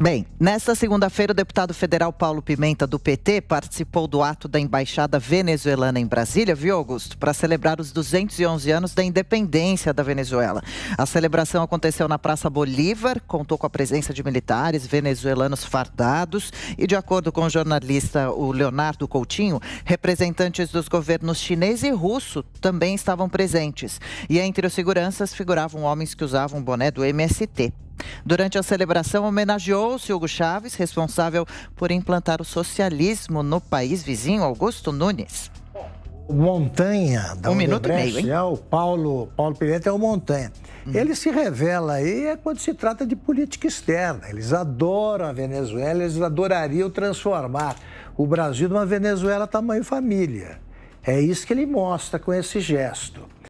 Bem, nesta segunda-feira, o deputado federal Paulo Pimenta, do PT, participou do ato da Embaixada Venezuelana em Brasília, viu, Augusto, para celebrar os 211 anos da independência da Venezuela. A celebração aconteceu na Praça Bolívar, contou com a presença de militares venezuelanos fardados e, de acordo com o jornalista o Leonardo Coutinho, representantes dos governos chinês e russo também estavam presentes. E entre os seguranças figuravam homens que usavam boné do MST. Durante a celebração, homenageou-se Hugo Chaves, responsável por implantar o socialismo no país vizinho, Augusto Nunes. Montanha da um minuto e meio, hein? é o Paulo Paulo Pimenta é o Montanha. Hum. Ele se revela aí é quando se trata de política externa. Eles adoram a Venezuela, eles adorariam transformar o Brasil numa Venezuela tamanho família. É isso que ele mostra com esse gesto.